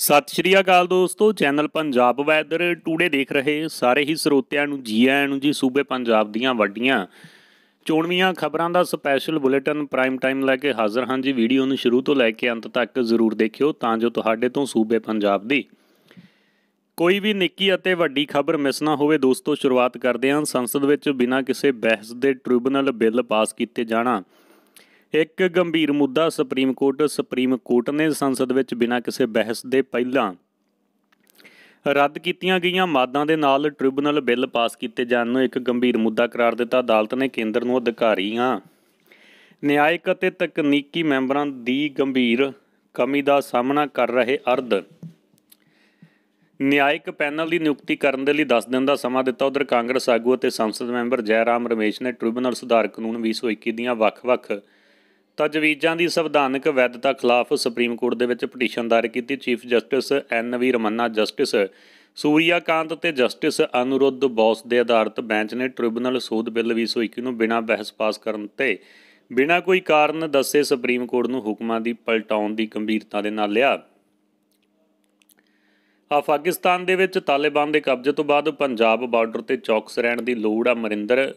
ਸਤਿ ਸ਼੍ਰੀ ਅਕਾਲ ਦੋਸਤੋ channel Punjab weather today ਦੇਖ ਰਹੇ ਸਾਰੇ ਹੀ ਸਰੋਤਿਆਂ ਨੂੰ ਜੀ ਆਇਆਂ ਨੂੰ ਜੀ ਸੂਬੇ ਪੰਜਾਬ ਦੀਆਂ ਵੱਡੀਆਂ ਚੋਣਵੀਆਂ ਖਬਰਾਂ ਦਾ ਸਪੈਸ਼ਲ ਬੁਲੇਟਿਨ ਪ੍ਰਾਈਮ ਟਾਈਮ ਲੈ ਕੇ ਹਾਜ਼ਰ ਹਾਂ ਜੀ ਵੀਡੀਓ ਨੂੰ ਸ਼ੁਰੂ ਤੋਂ ਲੈ ਕੇ ਅੰਤ ਤੱਕ ਜ਼ਰੂਰ ਦੇਖਿਓ ਤਾਂ ਜੋ ਤੁਹਾਡੇ ਤੋਂ ਸੂਬੇ ਪੰਜਾਬ ਦੀ ਕੋਈ ਵੀ ਨਿੱਕੀ ਅਤੇ ਵੱਡੀ ਖਬਰ ਮਿਸ ਨਾ ਹੋਵੇ ਦੋਸਤੋ ਸ਼ੁਰੂਆਤ ਕਰਦੇ ਹਾਂ ਸੰਸਦ ਵਿੱਚ ਬਿਨਾਂ ਕਿਸੇ ਬਹਿਸ ਦੇ ਟ੍ਰਿਬਿਊਨਲ ਬਿੱਲ ਪਾਸ ਕੀਤੇ ਜਾਣਾ ਇੱਕ ਗੰਭੀਰ ਮੁੱਦਾ ਸੁਪਰੀਮ ਕੋਰਟ ਸੁਪਰੀਮ ਕੋਰਟ ਨੇ ਸੰਸਦ ਵਿੱਚ ਬਿਨਾਂ ਕਿਸੇ ਬਹਿਸ ਦੇ ਪਹਿਲਾਂ ਰੱਦ ਕੀਤੀਆਂ ਗਈਆਂ ਮਾਦਾਂ ਦੇ ਨਾਲ ਟ੍ਰਿਬਿਊਨਲ ਬਿੱਲ ਪਾਸ ਕੀਤੇ ਜਾਣ ਨੂੰ ਇੱਕ ਗੰਭੀਰ ਮੁੱਦਾ ਕਰਾਰ ਦਿੱਤਾ ਅਦਾਲਤ ਨੇ ਕੇਂਦਰ ਨੂੰ ਅਧਿਕਾਰੀਆਂ ਨਿਆਇਕ ਅਤੇ ਤਕਨੀਕੀ ਮੈਂਬਰਾਂ ਦੀ ਗੰਭੀਰ ਕਮੀ ਦਾ ਸਾਹਮਣਾ ਕਰ ਰਹੇ ਅਰਧ ਨਿਆਇਕ ਪੈਨਲ ਦੀ ਨਿਯੁਕਤੀ ਕਰਨ ਦੇ ਲਈ 10 ਦਿਨ ਦਾ ਸਮਾਂ ਦਿੱਤਾ ਉਧਰ ਕਾਂਗਰਸ ਆਗੂ ਅਤੇ ਸੰਸਦ ਮੈਂਬਰ ਜੈਰਾਮ ਰਮੇਸ਼ ਨੇ ਟ੍ਰਿਬਿਊਨਲ ਸੁਧਾਰ ਕਾਨੂੰਨ 2021 ਦੀਆਂ ਵੱਖ-ਵੱਖ ਤਜਵੀਜ਼ਾਂ ਦੀ ਸੰਵਿਧਾਨਕ ਵੈਧਤਾ ਖਿਲਾਫ ਸੁਪਰੀਮ ਕੋਰਟ ਦੇ ਵਿੱਚ ਪਟੀਸ਼ਨ ਦਾਇਰ ਕੀਤੀ chief justice N V Ramana justice Suryakant ਤੇ ਜਸਟਿਸ ਅਨੁਰੁੱਧ ਬੋਸ ਦੇ ਆਧਾਰਿਤ ਬੈਂਚ ਨੇ ਟ੍ਰਿਬਿਊਨਲ ਸੋਧ ਬਿੱਲ 221 ਨੂੰ ਬਿਨਾਂ ਬਹਿਸ ਪਾਸ ਕਰਨ ਤੇ ਬਿਨਾਂ ਕੋਈ ਕਾਰਨ ਦੱਸੇ ਸੁਪਰੀਮ ਕੋਰਟ ਨੂੰ ਹੁਕਮਾਂ ਦੀ ਪਲਟਾਉਣ ਦੀ ਗੰਭੀਰਤਾ ਦੇ ਨਾਲ ਲਿਆ ਅਫਗਾਨਿਸਤਾਨ ਦੇ ਵਿੱਚ ਤਾਲਿਬਾਨ ਦੇ ਕਬਜ਼ੇ ਤੋਂ ਬਾਅਦ ਪੰਜਾਬ ਬਾਰਡਰ ਤੇ ਚੌਕਸ ਰਹਿਣ ਦੀ ਲੋੜ ਆ ਮਰਿੰਦਰ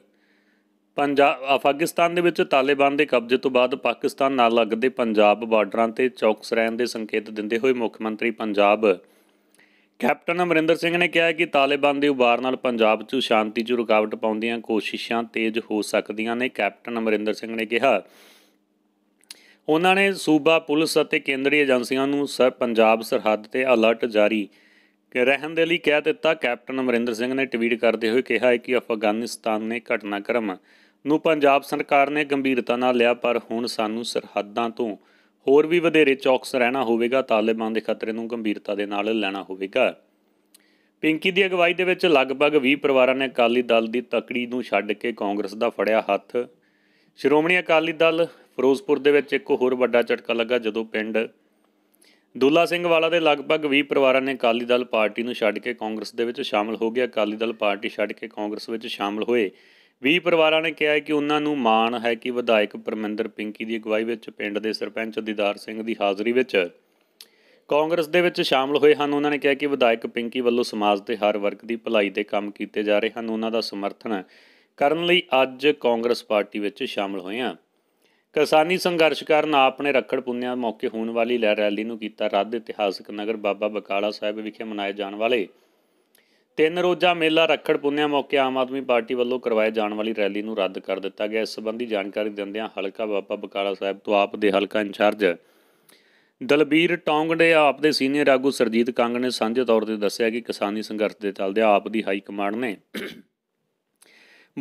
ਪੰਜਾਬ ਅਫਗਾਨਿਸਤਾਨ ਦੇ ਵਿੱਚ ਤਾਲਿਬਾਨ ਦੇ ਕਬਜ਼ੇ ਤੋਂ ਬਾਅਦ ਪਾਕਿਸਤਾਨ ਨਾਲ ਲੱਗਦੇ ਪੰਜਾਬ ਬਾਰਡਰਾਂ ਤੇ ਚੌਕਸ ਰਹਿਣ ਦੇ ਸੰਕੇਤ ਦਿੰਦੇ ਹੋਏ ਮੁੱਖ ਮੰਤਰੀ ਪੰਜਾਬ ਕੈਪਟਨ ਅਮਰਿੰਦਰ ਸਿੰਘ ਨੇ ਕਿਹਾ ਕਿ ਤਾਲਿਬਾਨ ਦੇ ਉਬਾਰ ਨਾਲ ਪੰਜਾਬ 'ਚ ਸ਼ਾਂਤੀ 'ਚ ਰੁਕਾਵਟ ਪਾਉਂਦੀਆਂ ਕੋਸ਼ਿਸ਼ਾਂ ਤੇਜ਼ ਹੋ ਸਕਦੀਆਂ ਨੇ ਕੈਪਟਨ ਅਮਰਿੰਦਰ ਸਿੰਘ ਨੇ ਕਿਹਾ ਉਹਨਾਂ ਨੇ ਸੂਬਾ ਪੁਲਿਸ ਅਤੇ ਕੇਂਦਰੀ ਏਜੰਸੀਆਂ ਨੂੰ ਸਰ ਪੰਜਾਬ ਸਰਹੱਦ ਤੇ ਅਲਰਟ ਜਾਰੀ ਰਹਿਣ ਦੇ ਲਈ ਕਹਿ ਦਿੱਤਾ ਕੈਪਟਨ ਅਮਰਿੰਦਰ ਸਿੰਘ ਨੇ ਟਵੀਟ ਕਰਦੇ ਹੋਏ ਕਿਹਾ ਹੈ ਕਿ ਅਫਗਾਨਿਸਤਾਨ ਨੇ ਘਟਨਾਕ੍ਰਮ ਨੂੰ ਪੰਜਾਬ ਸਰਕਾਰ ਨੇ ਗੰਭੀਰਤਾ ਨਾਲ ਲਿਆ ਪਰ ਹੁਣ ਸਾਨੂੰ ਸਰਹੱਦਾਂ ਤੋਂ ਹੋਰ ਵੀ ਵਧੇਰੇ ਚੌਕਸ ਰਹਿਣਾ ਹੋਵੇਗਾ ਤਾਲਿਬਾਨ ਦੇ ਖਤਰੇ ਨੂੰ ਗੰਭੀਰਤਾ ਦੇ ਨਾਲ ਲੈਣਾ ਹੋਵੇਗਾ ਪਿੰਕੀ ਦੀ ਅਗਵਾਈ ਦੇ ਵਿੱਚ ਲਗਭਗ 20 ਪਰਿਵਾਰਾਂ ਨੇ ਅਕਾਲੀ ਦਲ ਦੀ ਤਕੜੀ ਨੂੰ ਛੱਡ ਕੇ ਕਾਂਗਰਸ ਦਾ ਫੜਿਆ ਹੱਥ ਸ਼੍ਰੋਮਣੀ ਅਕਾਲੀ ਦਲ ਫਿਰੋਜ਼ਪੁਰ ਦੇ ਵਿੱਚ ਇੱਕ ਹੋਰ ਵੱਡਾ ਝਟਕਾ ਲੱਗਾ ਜਦੋਂ ਪਿੰਡ ਦੁੱਲਾ ਸਿੰਘ ਵਾਲਾ ਦੇ ਲਗਭਗ 20 ਪਰਿਵਾਰਾਂ ਨੇ ਅਕਾਲੀ ਦਲ ਪਾਰਟੀ ਨੂੰ ਛੱਡ ਕੇ ਕਾਂਗਰਸ ਦੇ ਵਿੱਚ ਸ਼ਾਮਲ ਹੋ ਗਿਆ ਅਕਾਲੀ ਦਲ ਪਾਰਟੀ ਛੱਡ ਕੇ ਕਾਂਗਰਸ ਵਿੱਚ ਸ਼ਾਮਲ ਹੋਏ 20 ਪਰਿਵਾਰਾਂ ਨੇ ਕਿਹਾ ਕਿ ਉਹਨਾਂ ਨੂੰ ਮਾਣ ਹੈ ਕਿ ਵਿਧਾਇਕ ਪਰਮਿੰਦਰ ਪਿੰਕੀ ਦੀ ਅਗਵਾਈ ਵਿੱਚ ਪਿੰਡ ਦੇ ਸਰਪੰਚ ਦੀਦਾਰ ਸਿੰਘ ਦੀ ਹਾਜ਼ਰੀ ਵਿੱਚ ਕਾਂਗਰਸ ਦੇ ਵਿੱਚ ਸ਼ਾਮਲ ਹੋਏ ਹਨ ਉਹਨਾਂ ਨੇ ਕਿਹਾ ਕਿ ਵਿਧਾਇਕ ਪਿੰਕੀ ਵੱਲੋਂ ਸਮਾਜ ਦੇ ਹਰ ਵਰਗ ਦੀ ਭਲਾਈ ਦੇ ਕੰਮ ਕੀਤੇ ਜਾ ਰਹੇ ਹਨ ਉਹਨਾਂ ਦਾ ਸਮਰਥਨ ਕਰਨ ਲਈ ਅੱਜ ਕਾਂਗਰਸ ਪਾਰਟੀ ਵਿੱਚ ਸ਼ਾਮਲ ਹੋਏ ਹਾਂ ਕਿਸਾਨੀ ਸੰਘਰਸ਼ ਕਰਨ ਆਪਣੇ ਰੱਖੜ ਪੁੰਨਿਆ ਮੌਕੇ ਹੋਣ ਵਾਲੀ ਲੈ ਰੈਲੀ ਨੂੰ ਕੀਤਾ ਰੱਦ ਇਤਿਹਾਸਕ ਨਗਰ ਬਾਬਾ ਬਕਾਲਾ ਸਾਹਿਬ ਵਿਖੇ ਮਨਾਏ ਜਾਣ ਵਾਲੇ ਤਿੰਨ ਰੋਜ਼ਾ ਮੇਲਾ ਰੱਖੜ ਪੁੰਨਿਆ ਮੌਕੇ ਆਮ ਆਦਮੀ ਪਾਰਟੀ ਵੱਲੋਂ ਕਰਵਾਏ ਜਾਣ ਵਾਲੀ ਰੈਲੀ ਨੂੰ ਰੱਦ ਕਰ ਦਿੱਤਾ ਗਿਆ ਇਸ ਸੰਬੰਧੀ ਜਾਣਕਾਰੀ ਦਿੰਦਿਆਂ ਹਲਕਾ ਬਾਬਾ ਬਕਾਲਾ ਸਾਹਿਬ ਤੋਂ ਆਪ ਦੇ ਹਲਕਾ ਇੰਚਾਰਜ ਦਲਬੀਰ ਟੌਂਗੜੇ ਆਪ ਦੇ ਸੀਨੀਅਰ ਆਗੂ ਸਰਜੀਤ ਕੰਗ ਨੇ ਸਾਂਝੇ ਤੌਰ ਤੇ ਦੱਸਿਆ ਕਿ ਕਿਸਾਨੀ ਸੰਘਰਸ਼ ਦੇ ਚੱਲਦੇ ਆਪ ਦੀ ਹਾਈ ਕਮਾਂਡ ਨੇ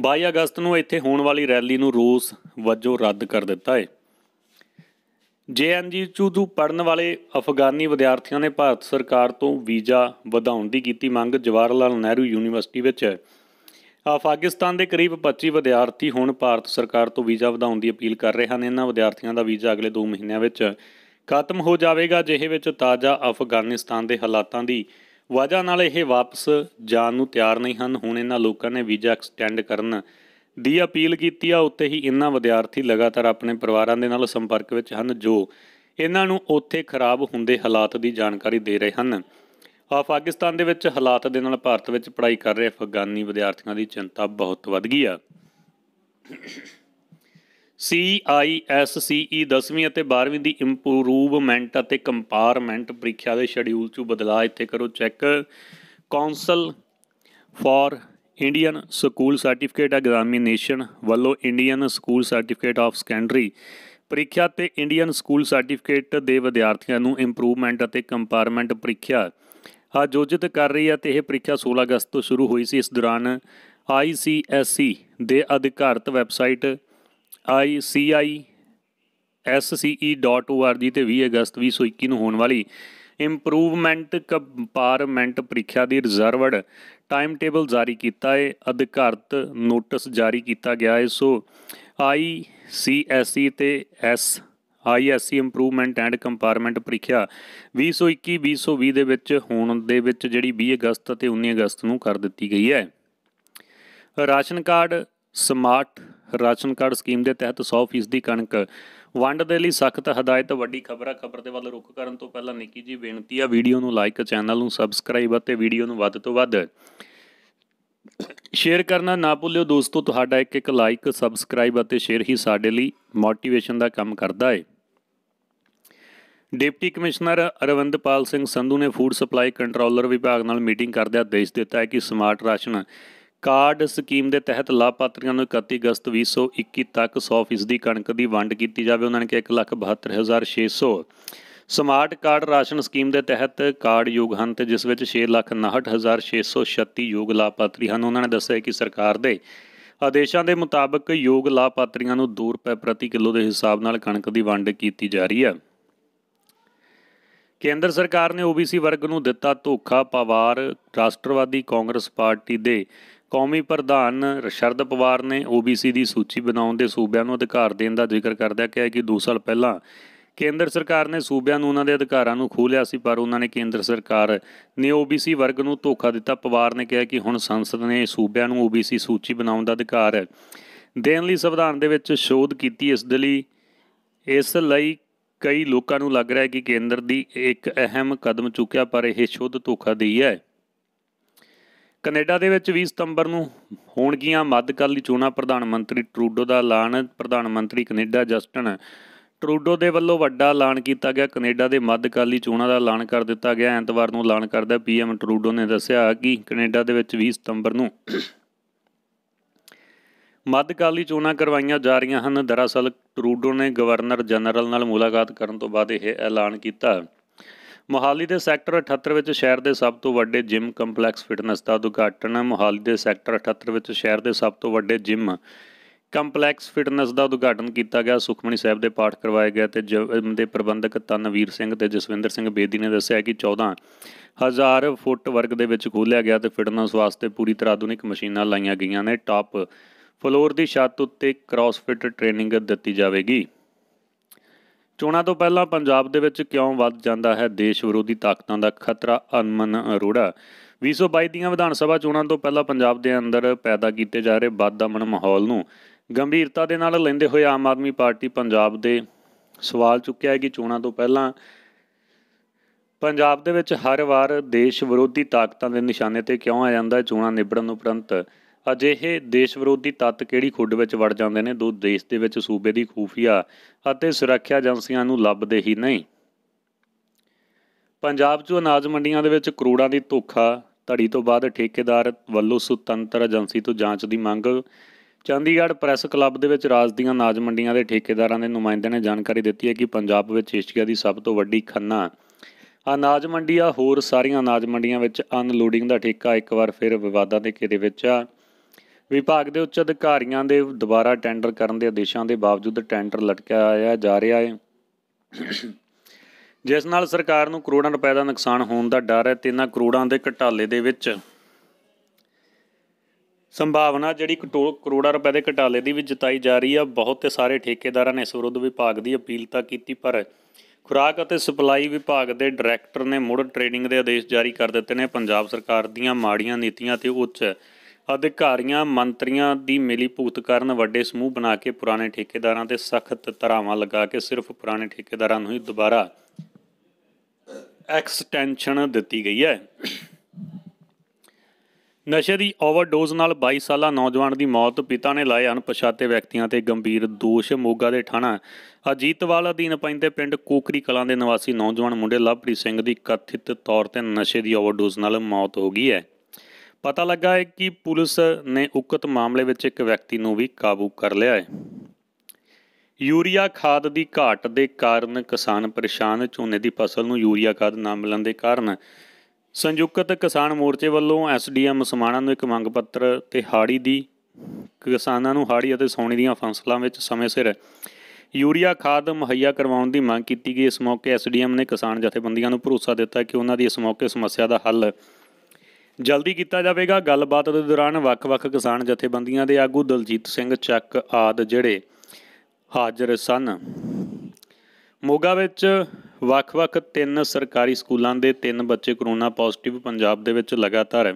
22 ਅਗਸਤ ਨੂੰ ਇੱਥੇ ਹੋਣ ਵਾਲੀ ਰੈਲੀ ਨੂੰ ਰੋਸ ਵਜੋਂ ਰੱਦ ਕਰ ਦਿੱਤਾ ਹੈ ਜੇਐਨਜੀ ਚੂਦੂ ਪੜਨ ਵਾਲੇ ਅਫਗਾਨੀ ਵਿਦਿਆਰਥੀਆਂ ਨੇ ਭਾਰਤ ਸਰਕਾਰ ਤੋਂ ਵੀਜ਼ਾ ਵਧਾਉਣ ਦੀ ਕੀਤੀ ਮੰਗ ਜਵਾਹਰ ਲਾਲ ਨਹਿਰੂ ਯੂਨੀਵਰਸਿਟੀ ਵਿੱਚ ਅਫਗਾਨਿਸਤਾਨ ਦੇ ਕਰੀਬ 25 ਵਿਦਿਆਰਥੀ ਹੁਣ ਭਾਰਤ ਸਰਕਾਰ ਤੋਂ ਵੀਜ਼ਾ ਵਧਾਉਣ ਦੀ ਅਪੀਲ ਕਰ ਰਹੇ ਹਨ ਇਹਨਾਂ ਵਿਦਿਆਰਥੀਆਂ ਦਾ ਵੀਜ਼ਾ ਅਗਲੇ 2 ਮਹੀਨਿਆਂ ਵਿੱਚ ਖਤਮ ਹੋ ਜਾਵੇਗਾ ਜਿਹੇ ਵਿੱਚ ਤਾਜ਼ਾ ਅਫਗਾਨਿਸਤਾਨ ਦੇ ਹਾਲਾਤਾਂ ਦੀ ਵਜ੍ਹਾ ਨਾਲ ਇਹ ਵਾਪਸ ਜਾਣ ਨੂੰ ਤਿਆਰ ਨਹੀਂ ਹਨ ਹੁਣ ਇਹਨਾਂ ਲੋਕਾਂ ਨੇ ਵੀਜ਼ਾ ਐਕਸਟੈਂਡ ਕਰਨ ਦੀ ਅਪੀਲ ਕੀਤੀ ਆ ਉੱਤੇ ਹੀ ਇਹਨਾਂ ਵਿਦਿਆਰਥੀ ਲਗਾਤਾਰ ਆਪਣੇ ਪਰਿਵਾਰਾਂ ਦੇ ਨਾਲ ਸੰਪਰਕ ਵਿੱਚ ਹਨ ਜੋ ਇਹਨਾਂ ਨੂੰ ਉੱਥੇ ਖਰਾਬ ਹੁੰਦੇ ਹਾਲਾਤ ਦੀ ਜਾਣਕਾਰੀ ਦੇ ਰਹੇ ਹਨ ਆ ਪਾਕਿਸਤਾਨ ਦੇ ਵਿੱਚ ਹਾਲਾਤ ਦੇ ਨਾਲ ਭਾਰਤ ਵਿੱਚ ਪੜ੍ਹਾਈ ਕਰ ਰਹੇ ਅਫਗਾਨੀ ਵਿਦਿਆਰਥੀਆਂ ਦੀ ਚਿੰਤਾ ਬਹੁਤ ਵੱਧ ਗਈ ਆ CISCE 10ਵੀਂ ਅਤੇ 12ਵੀਂ ਦੀ ਇੰਪਰੂਵਮੈਂਟ ਅਤੇ ਕੰਪਾਰਮੈਂਟ ਪ੍ਰੀਖਿਆ ਦੇ ਸ਼ਡਿਊਲ 'ਚ ਬਦਲਾਅ ਇੱਥੇ ਕਰੋ check council for Indian school certificate examination ਵੱਲੋਂ Indian school certificate of secondary ਪ੍ਰੀਖਿਆ ਤੇ ਇੰਡੀਅਨ ਸਕੂਲ ਸਰਟੀਫਿਕੇਟ ਦੇ ਵਿਦਿਆਰਥੀਆਂ ਨੂੰ ਇੰਪਰੂਵਮੈਂਟ ਅਤੇ ਕੰਪਾਰਟਮੈਂਟ ਪ੍ਰੀਖਿਆ ਆਯੋਜਿਤ ਕਰ ਰਹੀ ਹੈ ਤੇ ਇਹ ਪ੍ਰੀਖਿਆ 16 ਅਗਸਤ ਤੋਂ ਸ਼ੁਰੂ ਹੋਈ ਸੀ ਇਸ ਦੌਰਾਨ ICSE ਦੇ ਅਧਿਕਾਰਤ ਵੈਬਸਾਈਟ icisce.org ਤੇ 20 ਅਗਸਤ 2021 ਨੂੰ ਹੋਣ ਵਾਲੀ ਇੰਪਰੂਵਮੈਂਟ ਕੰਪਾਰਟਮੈਂਟ ਪ੍ਰੀਖਿਆ ਦੀ ਰਿਜ਼ਰਵਡ ਟਾਈਮ ਟੇਬਲ ਜਾਰੀ ਕੀਤਾ ਹੈ ਅਧਿਕਾਰਤ ਨੋਟਿਸ ਜਾਰੀ ਕੀਤਾ ਗਿਆ ਹੈ ਸੋ ਆਈ ਸੀ ਐਸ ਸੀ ਤੇ S I S C improvement and compartment ਪ੍ਰੀਖਿਆ 2021 2020 ਦੇ ਵਿੱਚ ਹੋਣ ਦੇ ਵਿੱਚ ਜਿਹੜੀ 20 ਅਗਸਤ ਤੇ 19 ਅਗਸਤ ਨੂੰ ਕਰ ਦਿੱਤੀ ਗਈ ਹੈ ration card smart ration card scheme ਦੇ ਤਹਿਤ 100% ਦੀ ਕਣਕ ਵੰਡ ਦੇ ਲਈ ਸਖਤ ਹਦਾਇਤ ਵੱਡੀ ਖਬਰਾਂ ਖਬਰ ਦੇ ਵੱਲ ਰੁਕ ਕਰਨ ਤੋਂ ਪਹਿਲਾਂ ਨਿੱਕੀ ਜੀ ਬੇਨਤੀ ਆ ਵੀਡੀਓ ਨੂੰ ਲਾਈਕ ਚੈਨਲ ਨੂੰ ਸਬਸਕ੍ਰਾਈਬ ਅਤੇ ਵੀਡੀਓ ਨੂੰ ਵੱਧ ਤੋਂ ਵੱਧ ਸ਼ੇਅਰ ਕਰਨਾ ਨਾ ਭੁੱਲਿਓ ਦੋਸਤੋ ਤੁਹਾਡਾ ਇੱਕ ਇੱਕ ਲਾਈਕ ਸਬਸਕ੍ਰਾਈਬ ਅਤੇ ਸ਼ੇਅਰ ਹੀ ਸਾਡੇ ਲਈ ਮੋਟੀਵੇਸ਼ਨ ਦਾ ਕੰਮ ਕਰਦਾ ਹੈ ਡਿਪਟੀ ਕਮਿਸ਼ਨਰ ਅਰਵਿੰਦਪਾਲ ਸਿੰਘ ਸੰਧੂ ਨੇ ਫੂਡ ਸਪਲਾਈ ਕੰਟਰੋਲਰ ਵਿਭਾਗ ਨਾਲ ਮੀਟਿੰਗ ਕਰਦਿਆਂ ਆਦੇਸ਼ ਦਿੱਤਾ ਹੈ ਕਿ ਸਮਾਰਟ ਰਾਸ਼ਨ ਕਾਰਡ ਸਕੀਮ ਦੇ ਤਹਿਤ ਲਾਭਪਾਤਰੀਆਂ ਨੂੰ 31 ਅਗਸਤ 2021 ਤੱਕ 100% ਦੀ ਕਣਕ ਦੀ ਵੰਡ ਕੀਤੀ ਜਾਵੇ ਉਹਨਾਂ ਨੇ ਕਿ 172600 ਸਮਾਰਟ ਕਾਰਡ ਰਾਸ਼ਨ ਸਕੀਮ ਦੇ ਤਹਿਤ ਕਾਰਡ ਯੋਗ ਹਨ ਤੇ ਜਿਸ ਵਿੱਚ 669636 ਯੋਗ ਲਾਭਪਾਤਰੀ ਹਨ ਉਹਨਾਂ ਨੇ ਦੱਸਿਆ ਕਿ ਸਰਕਾਰ ਦੇ ਆਦੇਸ਼ਾਂ ਦੇ ਮੁਤਾਬਕ ਯੋਗ ਲਾਭਪਾਤਰੀਆਂ ਨੂੰ 2 ਰੁਪਏ ਪ੍ਰਤੀ ਕਿਲੋ ਦੇ ਹਿਸਾਬ ਨਾਲ ਕਣਕ ਦੀ ਵੰਡ ਕੀਤੀ ਜਾ ਰਹੀ ਹੈ ਕੇਂਦਰ ਸਰਕਾਰ ਨੇ OBC ਵਰਗ ਨੂੰ ਦਿੱਤਾ ਧੋਖਾ ਪਵਾਰ ਰਾਸ਼ਟਰਵਾਦੀ ਕਾਂਗਰਸ ਪਾਰਟੀ ਦੇ ਕੌਮੀ ਪ੍ਰਧਾਨ ਸ਼ਰਦ ਪਵਾਰ ਨੇ OBC ਦੀ ਸੂਚੀ ਬਣਾਉਣ ਦੇ ਸੂਬਿਆਂ ਨੂੰ ਅਧਿਕਾਰ ਦੇਣ ਦਾ ਜ਼ਿਕਰ ਕਰਦਿਆਂ ਕਿਹਾ ਕਿ 2 ਸਾਲ ਪਹਿਲਾਂ ਕੇਂਦਰ ਸਰਕਾਰ ਨੇ ਸੂਬਿਆਂ ਨੂੰ ਉਹਨਾਂ ਦੇ ਅਧਿਕਾਰਾਂ ਨੂੰ ਖੋਹ ਲਿਆ ਸੀ ਪਰ ਉਹਨਾਂ ਨੇ ਕੇਂਦਰ ਸਰਕਾਰ ਨੇ OBC ਵਰਗ ਨੂੰ ਧੋਖਾ ਦਿੱਤਾ ਪਵਾਰ ਨੇ ਕਿਹਾ ਕਿ ਹੁਣ ਸੰਸਦ ਨੇ ਸੂਬਿਆਂ ਨੂੰ OBC ਸੂਚੀ ਬਣਾਉਣ ਦਾ ਅਧਿਕਾਰ ਦੇਣ ਲਈ ਸੰਵਿਧਾਨ ਦੇ ਵਿੱਚ ਸ਼ੋਧ ਕੀਤੀ ਇਸ ਦੇ ਲਈ ਇਸ ਲਈ ਕਈ ਲੋਕਾਂ ਨੂੰ ਲੱਗ ਰਿਹਾ ਹੈ ਕਿ ਕੇਂਦਰ ਦੀ ਇੱਕ ਅਹਿਮ ਕਦਮ ਚੁੱਕਿਆ ਪਰ ਇਹ ਸ਼ੁੱਧ ਦੀ ਹੈ ਕੈਨੇਡਾ ਦੇ ਵਿੱਚ 20 ਸਤੰਬਰ ਨੂੰ ਹੋਣਗੀਆਂ ਮੱਧਕਾਲੀ ਚੋਣਾਂ ਪ੍ਰਧਾਨ ਮੰਤਰੀ ਟਰੂਡੋ ਦਾ ਐਲਾਨ ਪ੍ਰਧਾਨ ਮੰਤਰੀ ਕੈਨੇਡਾ ਜਸਟਨ ਟਰੂਡੋ ਦੇ ਵੱਲੋਂ ਵੱਡਾ ਐਲਾਨ ਕੀਤਾ ਗਿਆ ਕੈਨੇਡਾ ਦੇ ਮੱਧਕਾਲੀ ਚੋਣਾਂ ਦਾ ਐਲਾਨ ਕਰ ਦਿੱਤਾ ਗਿਆ ਐਤਵਾਰ ਨੂੰ ਐਲਾਨ ਕਰਦਾ ਪੀਐਮ ਟਰੂਡੋ ਨੇ ਦੱਸਿਆ ਕਿ ਕੈਨੇਡਾ ਦੇ ਵਿੱਚ 20 ਸਤੰਬਰ ਨੂੰ ਮੱਧਕਾਲੀ ਚੋਣਾਂ ਕਰਵਾਈਆਂ ਜਾ ਰਹੀਆਂ ਹਨ ਦਰਅਸਲ ਟਰੂਡੋ ਨੇ ਗਵਰਨਰ ਜਨਰਲ ਨਾਲ ਮੁਲਾਕਾਤ ਕਰਨ ਤੋਂ ਬਾਅਦ ਇਹ ਐਲਾਨ ਕੀਤਾ ਮੋਹਾਲੀ ਦੇ ਸੈਕਟਰ 78 ਵਿੱਚ ਸ਼ਹਿਰ ਦੇ ਸਭ ਤੋਂ ਵੱਡੇ ਜਿਮ ਕੰਪਲੈਕਸ ਫਿਟਨੈਸ ਦਾ ਉਦਘਾਟਨ ਮੋਹਾਲੀ ਦੇ ਸੈਕਟਰ 78 ਵਿੱਚ ਸ਼ਹਿਰ ਦੇ ਸਭ ਤੋਂ ਵੱਡੇ ਜਿਮ ਕੰਪਲੈਕਸ ਫਿਟਨੈਸ ਦਾ ਉਦਘਾਟਨ ਕੀਤਾ ਗਿਆ ਸੁਖਮਣੀ ਸਾਹਿਬ ਦੇ ਪਾਠ ਕਰਵਾਏ ਗਏ ਤੇ ਜਿਮ ਦੇ ਪ੍ਰਬੰਧਕ ਤਨਵੀਰ ਸਿੰਘ ਤੇ ਜਸਵਿੰਦਰ ਸਿੰਘ ਬੇਦੀ ਨੇ ਦੱਸਿਆ ਕਿ 14 ਹਜ਼ਾਰ ਫੁੱਟ ਵਰਗ ਦੇ ਵਿੱਚ ਖੋਲਿਆ ਗਿਆ ਤੇ ਫਿਟਨੈਸ ਵਾਸਤੇ ਪੂਰੀ ਤਰ੍ਹਾਂ ਆਧੁਨਿਕ ਮਸ਼ੀਨਾਂ ਲਾਈਆਂ ਗਈਆਂ ਨੇ ਟਾਪ ਫਲੋਰ ਦੀ ਛੱਤ ਉੱਤੇ ਕ੍ਰਾਸਫਿਟ ਟ੍ਰੇਨਿੰਗ ਦਿੱਤੀ ਜਾਵੇਗੀ ਚੋਣਾਂ ਤੋਂ ਪਹਿਲਾਂ ਪੰਜਾਬ ਦੇ ਵਿੱਚ ਕਿਉਂ ਵੱਧ ਜਾਂਦਾ ਹੈ ਦੇਸ਼ ਵਿਰੋਧੀ ਤਾਕਤਾਂ ਦਾ ਖਤਰਾ ਅਨਮਨ ਅਰੋੜਾ 2022 ਦੀਆਂ ਵਿਧਾਨ ਸਭਾ ਚੋਣਾਂ ਤੋਂ ਪਹਿਲਾਂ ਪੰਜਾਬ ਦੇ ਅੰਦਰ ਪੈਦਾ ਕੀਤੇ ਜਾ ਰਹੇ ਅਮਨ ਮਾਹੌਲ ਨੂੰ ਗੰਭੀਰਤਾ ਦੇ ਨਾਲ ਲੈਂਦੇ ਹੋਏ ਆਮ ਆਦਮੀ ਪਾਰਟੀ ਪੰਜਾਬ ਦੇ ਸਵਾਲ ਚੁੱਕਿਆ ਹੈ ਕਿ ਚੋਣਾਂ ਤੋਂ ਪਹਿਲਾਂ ਪੰਜਾਬ ਦੇ ਵਿੱਚ ਹਰ ਵਾਰ ਦੇਸ਼ ਵਿਰੋਧੀ ਤਾਕਤਾਂ ਦੇ ਨਿਸ਼ਾਨੇ ਤੇ ਕਿਉਂ ਆ ਜਾਂਦਾ ਹੈ ਚੋਣਾਂ ਨਿਬੜਨ ਉਪਰੰਤ ਅਜਿਹੇ ਦੇਸ਼ ਵਿਰੋਧੀ ਤੱਤ ਕਿਹੜੀ ਖੁੱਡ ਵਿੱਚ ਵੜ ਜਾਂਦੇ ਨੇ ਦੋ ਦੇਸ਼ ਦੇ ਵਿੱਚ ਸੂਬੇ ਦੀ ਖੂਫੀਆ ਅਤੇ ਸੁਰੱਖਿਆ ਏਜੰਸੀਆਂ ਨੂੰ ਲੱਭਦੇ ਹੀ ਨਹੀਂ ਪੰਜਾਬ 'ਚ ਅਨਾਜ ਮੰਡੀਆਂ ਦੇ ਵਿੱਚ ਕਰੋੜਾਂ ਦੀ ਧੋਖਾ ਧੜੀ ਤੋਂ ਬਾਅਦ ਠੇਕੇਦਾਰ ਵੱਲੋਂ ਸੁਤੰਤਰ ਏਜੰਸੀ ਤੋਂ ਜਾਂਚ ਦੀ ਮੰਗ ਚੰਡੀਗੜ੍ਹ ਪ੍ਰੈਸ ਕਲੱਬ ਦੇ ਵਿੱਚ ਰਾਜ ਦੀਆਂ ਅਨਾਜ ਮੰਡੀਆਂ ਦੇ ਠੇਕੇਦਾਰਾਂ ਦੇ ਨੁਮਾਇੰਦਿਆਂ ਨੇ ਜਾਣਕਾਰੀ ਦਿੱਤੀ ਹੈ ਕਿ ਪੰਜਾਬ ਵਿੱਚ ਏਸ਼ੀਆ ਦੀ ਸਭ ਤੋਂ ਵੱਡੀ ਖੰਨਾ ਅਨਾਜ ਮੰਡੀਆਂ ਹੋਰ ਸਾਰੀਆਂ ਅਨਾਜ ਮੰਡੀਆਂ ਵਿੱਚ ਅਨਲੋਡਿੰਗ ਦਾ ਠੇਕਾ ਇੱਕ ਵਾਰ ਫਿਰ ਵਿਵਾਦਾਂ ਦੇ ਘੇਰੇ ਵਿੱਚ ਆ ਵਿਭਾਗ ਦੇ ਉੱਚ ਅਧਿਕਾਰੀਆਂ ਦੇ ਦੁਬਾਰਾ ਟੈਂਡਰ ਕਰਨ ਦੇ ਆਦੇਸ਼ਾਂ ਦੇ ਬਾਵਜੂਦ ਟੈਂਡਰ ਲਟਕਿਆ ਆਇਆ ਜਾ ਰਿਹਾ ਹੈ ਜਿਸ ਨਾਲ ਸਰਕਾਰ ਨੂੰ ਕਰੋੜਾਂ ਰੁਪਏ ਦਾ ਨੁਕਸਾਨ ਹੋਣ ਦਾ ਡਰ ਹੈ ਤੇ ਇਹਨਾਂ ਕਰੋੜਾਂ ਦੇ ਘਟਾਲੇ ਦੇ ਵਿੱਚ ਸੰਭਾਵਨਾ ਜਿਹੜੀ ਕਰੋੜਾਂ ਰੁਪਏ ਦੇ ਘਟਾਲੇ ਦੀ ਵੀ ਜਤਾਈ ਜਾ ਰਹੀ ਆ ਬਹੁਤ ਸਾਰੇ ਠੇਕੇਦਾਰਾਂ ਨੇ ਇਸ ਵਿਰੁੱਧ ਵਿਭਾਗ ਦੀ ਅਪੀਲ ਤਾਂ ਕੀਤੀ ਪਰ ਖੁਰਾਕ ਅਤੇ ਸਪਲਾਈ ਵਿਭਾਗ ਦੇ ਡਾਇਰੈਕਟਰ ਨੇ ਮੁੜ ਟ੍ਰੇਡਿੰਗ ਦੇ ਆਦੇਸ਼ ਜਾਰੀ ਕਰ ਦਿੱਤੇ ਨੇ ਪੰਜਾਬ ਸਰਕਾਰ ਦੀਆਂ ਮਾੜੀਆਂ ਨੀਤੀਆਂ ਤੇ ਉੱਚ ਅਧਿਕਾਰੀਆਂ ਮੰਤਰੀਆਂ ਦੀ ਮਿਲੀਭੂਤ ਕਰਨ ਵੱਡੇ ਸਮੂਹ ਬਣਾ ਕੇ ਪੁਰਾਣੇ ਠੇਕੇਦਾਰਾਂ ਤੇ ਸਖਤ ਧਰਾਵਾਂ ਲਗਾ ਕੇ ਸਿਰਫ ਪੁਰਾਣੇ ਠੇਕੇਦਾਰਾਂ ਨੂੰ ਹੀ ਦੁਬਾਰਾ ਐਕਸਟੈਂਸ਼ਨ ਦਿੱਤੀ ਗਈ ਹੈ ਨਸ਼ੇ ਦੀ ਓਵਰਡੋਜ਼ ਨਾਲ 22 ਸਾਲਾ ਨੌਜਵਾਨ ਦੀ ਮੌਤ ਪਿਤਾ ਨੇ ਲਾਏ ਅਣਪਛਾਤੇ ਵਿਅਕਤੀਆਂ ਤੇ ਗੰਭੀਰ ਦੋਸ਼ ਮੋਗਾ ਦੇ ਥਾਣਾ ਅਜੀਤਵਾਲ ਅਧੀਨ ਪੈਂਦੇ ਪਿੰਡ ਕੋਕਰੀ ਕਲਾਂ ਦੇ ਨਿਵਾਸੀ ਨੌਜਵਾਨ ਮੁੰਡੇ ਲਵਪ੍ਰੀਤ ਸਿੰਘ ਦੀ ਕਥਿਤ ਤੌਰ ਤੇ ਨਸ਼ੇ ਦੀ ਓਵਰਡੋਜ਼ ਨਾਲ ਮੌਤ ਹੋ ਗਈ ਹੈ ਪਤਾ ਲੱਗਾ ਹੈ ਕਿ ਪੁਲਿਸ ਨੇ ਉਕਤ ਮਾਮਲੇ ਵਿੱਚ ਇੱਕ ਵਿਅਕਤੀ ਨੂੰ ਵੀ ਕਾਬੂ ਕਰ ਲਿਆ ਹੈ ਯੂਰੀਆ ਖਾਦ ਦੀ ਘਾਟ ਦੇ ਕਾਰਨ ਕਿਸਾਨ ਪਰੇਸ਼ਾਨ ਝੋਨੇ ਦੀ ਫਸਲ ਨੂੰ ਯੂਰੀਆ ਖਾਦ ਨਾ ਮਿਲਣ ਦੇ ਕਾਰਨ ਸੰਯੁਕਤ ਕਿਸਾਨ ਮੋਰਚੇ ਵੱਲੋਂ ਐਸਡੀਐਮ ਸਮਾਣਾ ਨੂੰ ਇੱਕ ਮੰਗ ਪੱਤਰ ਤੇ ਹਾੜੀ ਦੀ ਕਿਸਾਨਾਂ ਨੂੰ ਹਾੜੀ ਅਤੇ ਸੌਣੀ ਦੀਆਂ ਫਸਲਾਂ ਵਿੱਚ ਸਮੇਂ ਸਿਰ ਯੂਰੀਆ ਖਾਦ ਮੁਹੱਈਆ ਕਰਵਾਉਣ ਦੀ ਮੰਗ ਕੀਤੀ ਗਈ ਇਸ ਮੌਕੇ ਐਸਡੀਐਮ ਨੇ ਕਿਸਾਨ ਜਥੇਬੰਦੀਆਂ ਨੂੰ ਭਰੋਸਾ ਦਿੱਤਾ ਕਿ ਉਹਨਾਂ ਦੀ ਇਸ ਮੌਕੇ ਸਮੱਸਿਆ ਦਾ ਹੱਲ ਜਲਦੀ ਕੀਤਾ ਜਾਵੇਗਾ ਗੱਲਬਾਤ ਦੇ ਦੌਰਾਨ ਵੱਖ-ਵੱਖ ਕਿਸਾਨ ਜਥੇਬੰਦੀਆਂ ਦੇ ਆਗੂ ਦਲਜੀਤ ਸਿੰਘ ਚੱਕ ਆਦ ਜਿਹੜੇ ਹਾਜ਼ਰ ਸਨ ਮੋਗਾ ਵਿੱਚ ਵੱਖ-ਵੱਖ ਤਿੰਨ ਸਰਕਾਰੀ ਸਕੂਲਾਂ ਦੇ ਤਿੰਨ ਬੱਚੇ ਕਰੋਨਾ ਪੋਜ਼ਿਟਿਵ ਪੰਜਾਬ ਦੇ ਵਿੱਚ ਲਗਾਤਾਰ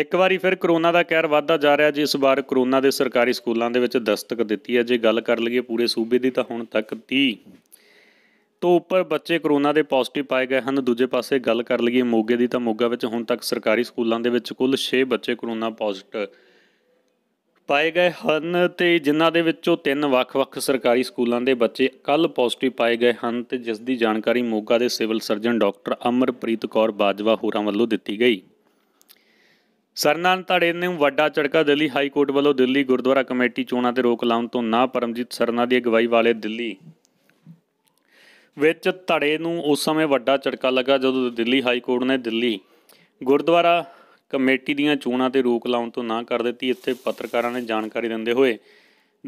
ਇੱਕ ਵਾਰੀ ਫਿਰ ਕਰੋਨਾ ਦਾ ਕਹਿਰ ਵਧਦਾ ਜਾ ਰਿਹਾ ਜੀ ਇਸ ਵਾਰ ਕਰੋਨਾ ਦੇ ਸਰਕਾਰੀ ਸਕੂਲਾਂ ਦੇ ਵਿੱਚ ਦਸਤਕ ਦਿੱਤੀ ਹੈ ਜੇ ਗੱਲ ਕਰ ਲਈਏ ਪੂਰੇ ਸੂਬੇ ਦੀ ਤਾਂ ਹੁਣ ਤੱਕ 30 ਤੋਂ ਉੱਪਰ ਬੱਚੇ ਕਰੋਨਾ ਦੇ ਪੋਜ਼ਿਟਿਵ ਪਾਏ ਗਏ ਹਨ ਦੂਜੇ ਪਾਸੇ ਗੱਲ ਕਰ ਲਈਏ ਮੋਗੇ ਦੀ ਤਾਂ ਮੋਗਾ ਵਿੱਚ ਹੁਣ ਤੱਕ ਸਰਕਾਰੀ ਸਕੂਲਾਂ ਦੇ ਵਿੱਚ ਕੁੱਲ 6 ਬੱਚੇ ਕਰੋਨਾ ਪੋਜ਼ਿਟਿਵ ਪਾਏ ਗਏ ਹਨ ਤੇ ਜਿਨ੍ਹਾਂ ਦੇ ਵਿੱਚੋਂ ਤਿੰਨ ਵੱਖ-ਵੱਖ ਸਰਕਾਰੀ ਸਕੂਲਾਂ ਦੇ ਬੱਚੇ ਕੱਲ ਪੋਜ਼ਿਟਿਵ ਪਾਏ ਗਏ ਹਨ ਤੇ ਜਿਸ ਦੀ ਜਾਣਕਾਰੀ ਮੋਗਾ ਦੇ civil surgeon doctor Amarpreet Kaur Bajwa ਹੋਰਾਂ ਵੱਲੋਂ ਦਿੱਤੀ ਗਈ ਸਰਨਾਨ ਧੜੇ ਨੇ ਵੱਡਾ ਝਟਕਾ ਦਿੱਲੀ ਹਾਈ ਕੋਰਟ ਵੱਲੋਂ ਦਿੱਲੀ ਗੁਰਦੁਆਰਾ ਕਮੇਟੀ ਚੋਣਾਂ ਤੇ ਰੋਕ ਲਾਉਣ ਤੋਂ ਨਾ ਪਰਮਜੀਤ ਸਰਨਾ ਦੀ ਅਗਵਾਈ ਵਾਲੇ ਦਿੱਲੀ ਵਿੱਚ ਧੜੇ ਨੂੰ ਉਸ ਸਮੇਂ ਵੱਡਾ ਝਟਕਾ ਲੱਗਾ ਜਦੋਂ ਦਿੱਲੀ ਹਾਈ ਕੋਰਟ ਨੇ ਦਿੱਲੀ ਗੁਰਦੁਆਰਾ ਕਮੇਟੀ ਦੀਆਂ ਚੋਣਾਂ ਤੇ ਰੋਕ ਲਾਉਣ ਤੋਂ ਨਾ ਕਰ ਦਿੱਤੀ ਇੱਥੇ ਪੱਤਰਕਾਰਾਂ ਨੇ ਜਾਣਕਾਰੀ ਦਿੰਦੇ ਹੋਏ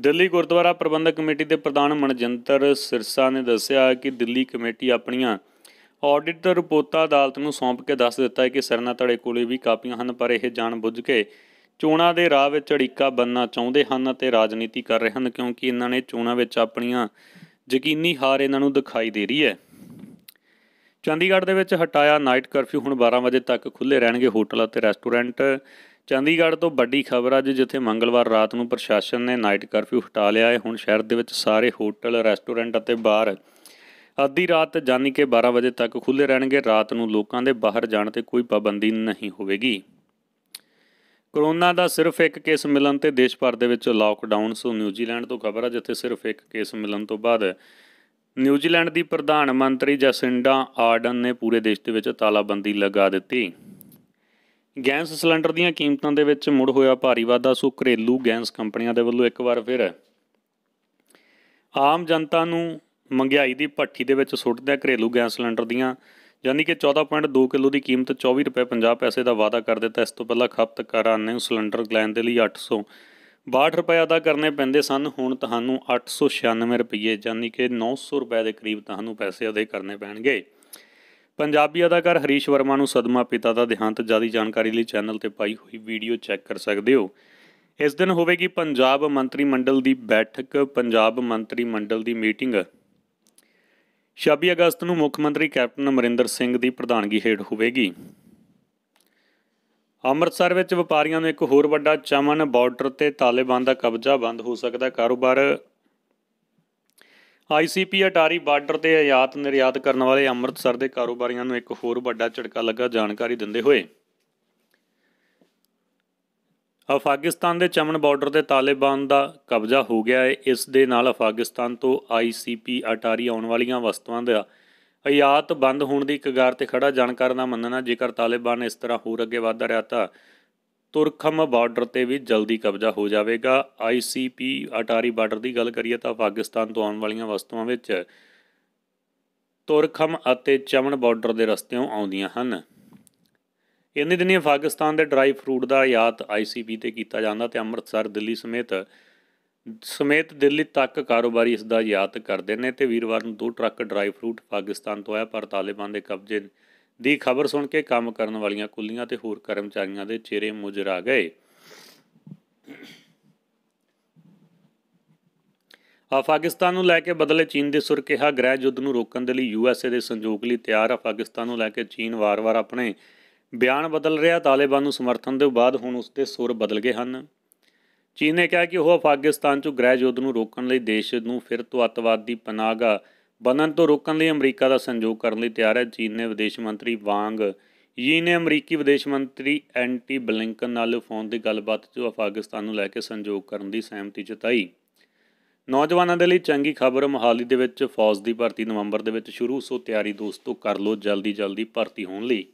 ਦਿੱਲੀ ਗੁਰਦੁਆਰਾ ਪ੍ਰਬੰਧਕ ਕਮੇਟੀ ਦੇ ਪ੍ਰਧਾਨ ਮਨਜੰਤਰ ਸਿਰਸਾ ਨੇ ਦੱਸਿਆ ਕਿ ਦਿੱਲੀ ਕਮੇਟੀ ਆਪਣੀਆਂ ਆਡੀਟਰ ਰਿਪੋਰਟਾਂ ਅਦਾਲਤ ਨੂੰ ਸੌਂਪ ਕੇ ਦੱਸ ਦਿੱਤਾ ਹੈ ਕਿ ਸਰਨਾ ਧੜੇ ਕੋਲੇ ਵੀ ਕਾਪੀਆਂ ਹਨ ਪਰ ਇਹ ਜਾਣ ਬੁੱਝ ਕੇ ਚੋਣਾਂ ਦੇ ਰਾਹ ਵਿੱਚ ਢੜੀਕਾ ਬੰਨਣਾ ਚਾਹੁੰਦੇ ਹਨ ਅਤੇ ਰਾਜਨੀਤੀ ਕਰ ਰਹੇ ਹਨ ਕਿਉਂਕਿ ਇਹਨਾਂ ਨੇ ਚੋਣਾਂ ਵਿੱਚ ਆਪਣੀਆਂ ਯਕੀਨੀ ਹਾਰ ਇਹਨਾਂ ਨੂੰ ਦਿਖਾਈ ਦੇ ਰਹੀ ਹੈ ਚੰਡੀਗੜ੍ਹ ਦੇ ਵਿੱਚ ਹਟਾਇਆ ਨਾਈਟ ਕਰਫਿਊ ਹੁਣ 12 ਵਜੇ ਤੱਕ ਖੁੱਲੇ ਰਹਿਣਗੇ ਹੋਟਲ ਅਤੇ ਰੈਸਟੋਰੈਂਟ ਚੰਡੀਗੜ੍ਹ ਤੋਂ ਵੱਡੀ ਖਬਰ ਅੱਜ ਜਿੱਥੇ ਮੰਗਲਵਾਰ ਰਾਤ ਨੂੰ ਪ੍ਰਸ਼ਾਸਨ ਨੇ ਨਾਈਟ ਕਰਫਿਊ ਹਟਾ ਲਿਆ ਹੈ ਹੁਣ ਸ਼ਹਿਰ ਦੇ ਵਿੱਚ ਸਾਰੇ ਹੋਟਲ ਰੈਸਟੋਰੈਂਟ ਅਤੇ ਬਾਰ ਅੱਧੀ ਰਾਤ ਜਾਨੀ ਕਿ 12 ਵਜੇ ਤੱਕ ਖੁੱਲੇ ਰਹਿਣਗੇ ਰਾਤ ਨੂੰ ਲੋਕਾਂ ਦੇ ਬਾਹਰ ਜਾਣ ਤੇ ਕੋਈ ਪਾਬੰਦੀ ਨਹੀਂ ਹੋਵੇਗੀ ਕਰੋਨਾ ਦਾ ਸਿਰਫ ਇੱਕ ਕੇਸ ਮਿਲਣ ਤੇ ਦੇਸ਼ ਭਰ ਦੇ ਵਿੱਚ ਲਾਕਡਾਊਨ ਸੋ ਨਿਊਜ਼ੀਲੈਂਡ ਤੋਂ ਖਬਰ ਆ ਜਿੱਥੇ ਸਿਰਫ ਇੱਕ ਕੇਸ ਮਿਲਣ ਤੋਂ ਬਾਅਦ ਨਿਊਜ਼ੀਲੈਂਡ ਦੀ ਪ੍ਰਧਾਨ ਮੰਤਰੀ ਜਸਿੰਡਾ ਆਰਡਨ ਨੇ ਪੂਰੇ ਦੇਸ਼ ਦੇ ਵਿੱਚ ਤਾਲਾਬੰਦੀ ਲਗਾ ਦਿੱਤੀ ਗੈਸ ਸਿਲੰਡਰ ਦੀਆਂ ਕੀਮਤਾਂ ਦੇ ਵਿੱਚ ਮੁੜ ਹੋਇਆ ਭਾਰੀ ਵਾਧਾ ਸੋ ਘਰੇਲੂ ਗੈਸ ਕੰਪਨੀਆਂ ਦੇ ਵੱਲੋਂ ਇੱਕ ਵਾਰ ਫਿਰ ਆਮ ਜਨਤਾ ਨੂੰ ਮੰਗਾਈ ਦੀ ਭੱਠੀ ਦੇ ਵਿੱਚ ਸੁੱਟਦਿਆਂ ਘਰੇਲੂ ਗੈਸ ਸਿਲੰਡਰ ਦੀਆਂ ਯਾਨੀ ਕਿ 14.2 ਕਿਲੋ ਦੀ ਕੀਮਤ 24 ਰੁਪਏ 50 ਪੈਸੇ ਦਾ ਵਾਅਦਾ ਕਰ ਦਿੱਤਾ ਇਸ ਤੋਂ ਪਹਿਲਾਂ ਖਪਤਕਾਰਾਂ ਨੇ ਸਿਲੰਡਰ ਲੈਣ ਦੇ ਲਈ 862 ਰੁਪਏ ਅਦਾ ਕਰਨੇ ਪੈਂਦੇ ਸਨ ਹੁਣ ਤੁਹਾਨੂੰ 896 ਰੁਪਏ ਯਾਨੀ ਕਿ 900 ਰੁਪਏ ਦੇ ਕਰੀਬ ਤੁਹਾਨੂੰ ਪੈਸੇ ਅਦੇ ਕਰਨੇ ਪੈਣਗੇ ਪੰਜਾਬੀ ਅਦਾਕਾਰ ਹਰੀਸ਼ ਵਰਮਾ ਨੂੰ ਸਦਮਾ ਪਿਤਾ ਦਾ ਦੇਹਾਂਤ ਜਿਆਦਾ ਜਾਣਕਾਰੀ ਲਈ ਚੈਨਲ ਤੇ ਪਾਈ ਹੋਈ ਵੀਡੀਓ ਚੈੱਕ ਕਰ ਸਕਦੇ ਹੋ ਇਸ ਦਿਨ ਹੋਵੇਗੀ ਪੰਜਾਬ ਮੰਤਰੀ ਮੰਡਲ ਦੀ ਬੈਠਕ ਪੰਜਾਬ ਮੰਤਰੀ ਮੰਡਲ ਦੀ ਮੀਟਿੰਗ 26 ਅਗਸਤ ਨੂੰ ਮੁੱਖ ਮੰਤਰੀ ਕੈਪਟਨ ਅਮਰਿੰਦਰ ਸਿੰਘ ਦੀ ਪ੍ਰਧਾਨਗੀ ਹੇਠ ਹੋਵੇਗੀ ਅੰਮ੍ਰਿਤਸਰ ਵਿੱਚ ਵਪਾਰੀਆਂ ਨੂੰ ਇੱਕ ਹੋਰ ਵੱਡਾ ਚਮਨ ਬਾਰਡਰ ਤੇ ਤਾਲਿਬਾਨ ਦਾ ਕਬਜ਼ਾ ਬੰਦ ਹੋ ਸਕਦਾ ਕਾਰੋਬਾਰ ਆਈਸੀਪੀ ਅਟਾਰੀ ਬਾਰਡਰ ਤੇ ਆਯਾਤ ਨਿਰਯਾਤ ਕਰਨ ਵਾਲੇ ਅੰਮ੍ਰਿਤਸਰ ਦੇ ਕਾਰੋਬਾਰੀਆਂ ਨੂੰ ਇੱਕ ਹੋਰ ਵੱਡਾ ਝਟਕਾ ਲੱਗਾ ਜਾਣਕਾਰੀ ਦਿੰਦੇ ਹੋਏ ਅਫਗਾਨਿਸਤਾਨ ਦੇ ਚਮਨ ਬਾਰਡਰ ਤੇ ਤਾਲਿਬਾਨ ਦਾ ਕਬਜ਼ਾ ਹੋ ਗਿਆ ਹੈ ਇਸ ਦੇ ਨਾਲ ਅਫਗਾਨਿਸਤਾਨ ਤੋਂ ਆਈਸੀਪੀ ਅਟਾਰੀ ਆਉਣ ਵਾਲੀਆਂ ਵਸਤੂਆਂ ਦਾ ਆਯਾਤ ਬੰਦ ਹੋਣ ਦੀ ਕਗਾਰ ਤੇ ਖੜਾ ਜਾਣਕਾਰ ਦਾ ਮੰਨਣਾ ਜੇਕਰ ਤਾਲਿਬਾਨ ਇਸ ਤਰ੍ਹਾਂ ਹੋਰ ਅੱਗੇ ਵਧਦਾ ਰਿਹਾ ਤਾਂ ਤੁਰਖਮ ਬਾਰਡਰ ਤੇ ਵੀ ਜਲਦੀ ਕਬਜ਼ਾ ਹੋ ਜਾਵੇਗਾ ਆਈਸੀਪੀ ਅਟਾਰੀ ਬਾਰਡਰ ਦੀ ਗੱਲ ਕਰੀਏ ਤਾਂ ਅਫਗਾਨਿਸਤਾਨ ਤੋਂ ਆਉਣ ਵਾਲੀਆਂ ਵਸਤੂਆਂ ਵਿੱਚ ਤੁਰਖਮ ਅਤੇ ਚਮਨ ਬਾਰਡਰ ਦੇ ਰਸਤਿਆਂ ਆਉਂਦੀਆਂ ਹਨ ਇੰਨੇ ਦਿਨੀ ਪਾਕਿਸਤਾਨ ਦੇ ਡਰਾਈ ਫਰੂਟ ਦਾ ਆਯਾਤ ਆਈਸੀਬੀ ਤੇ ਕੀਤਾ ਜਾਂਦਾ ਤੇ ਅੰਮ੍ਰਿਤਸਰ ਦਿੱਲੀ ਸਮੇਤ ਸਮੇਤ ਦਿੱਲੀ ਤੱਕ ਕਾਰੋਬਾਰੀ ਇਸ ਦਾ ਆਯਾਤ ਕਰਦੇ ਨੇ ਤੇ ਵੀਰਵਾਰ ਨੂੰ ਦੋ ਟਰੱਕ ਡਰਾਈ ਫਰੂਟ ਪਾਕਿਸਤਾਨ ਤੋਂ ਆਇਆ ਪਰ ਤਾਲਿਬਾਨ ਦੇ ਕਬਜ਼ੇ ਦੀ ਖਬਰ ਸੁਣ ਕੇ ਕੰਮ ਕਰਨ ਵਾਲੀਆਂ ਕੁੱਲੀਆਂ ਤੇ ਹੋਰ ਕਰਮਚਾਰੀਆਂ ਦੇ ਚਿਹਰੇ ਮੁਜਰਾ ਗਏ ਆ ਪਾਕਿਸਤਾਨ ਨੂੰ ਲੈ ਕੇ ਬਦਲੇ ਚੀਨ ਦੇ ਸੁਰ ਕਿਹਾ ਗ੍ਰਹਿ ਯੁੱਧ ਨੂੰ ਰੋਕਣ ਦੇ ਲਈ ਯੂਐਸਏ ਦੇ ਸੰਜੋਗ ਲਈ ਤਿਆਰ ਆ ਪਾਕਿਸਤਾਨ ਨੂੰ ਲੈ ਕੇ ਚੀਨ ਵਾਰ-ਵਾਰ ਆਪਣੇ ਬਿਆਨ ਬਦਲ ਰਿਹਾ ਤਾਲਿਬਾਨ ਨੂੰ ਸਮਰਥਨ ਦੇ ਬਾਅਦ ਹੁਣ ਉਸ ਦੇ ਸੁਰ ਬਦਲ ਗਏ ਹਨ ਚੀਨ ਨੇ ਕਿਹਾ ਕਿ ਉਹ ਅਫਗਾਨਿਸਤਾਨ 'ਚੋਂ ਗ੍ਰਹਿ ਯੁੱਧ ਨੂੰ ਰੋਕਣ ਲਈ ਦੇਸ਼ ਨੂੰ ਫਿਰ ਤੋਂ ਅਤਵਾਦ ਦੀ ਪਨਾਗਾ ਬਣਨ ਤੋਂ ਰੋਕਣ ਲਈ ਅਮਰੀਕਾ ਦਾ ਸੰਯੋਗ ਕਰਨ ਲਈ ਤਿਆਰ ਹੈ ਚੀਨ ਨੇ ਵਿਦੇਸ਼ ਮੰਤਰੀ ਵਾਂਗ ਯੀ ਨੇ ਅਮਰੀਕੀ ਵਿਦੇਸ਼ ਮੰਤਰੀ ਐਂਟੀ ਬਲਿੰਕਨ ਨਾਲ ਫੋਨ ਦੀ ਗੱਲਬਾਤ 'ਚ ਅਫਗਾਨਿਸਤਾਨ ਨੂੰ ਲੈ ਕੇ ਸੰਯੋਗ ਕਰਨ ਦੀ ਸਹਿਮਤੀ ਜਤਾਈ ਨੌਜਵਾਨਾਂ ਦੇ ਲਈ ਚੰਗੀ ਖਬਰ ਮਹਾਲੀ ਦੇ ਵਿੱਚ ਫੌਜ ਦੀ ਭਰਤੀ ਨਵੰਬਰ ਦੇ ਵਿੱਚ ਸ਼ੁਰੂ ਸੋ ਤਿਆਰੀ ਦੋਸਤੋ ਕਰ ਲਓ ਜਲਦੀ ਜਲਦੀ ਭਰਤੀ ਹੋਣ ਲਈ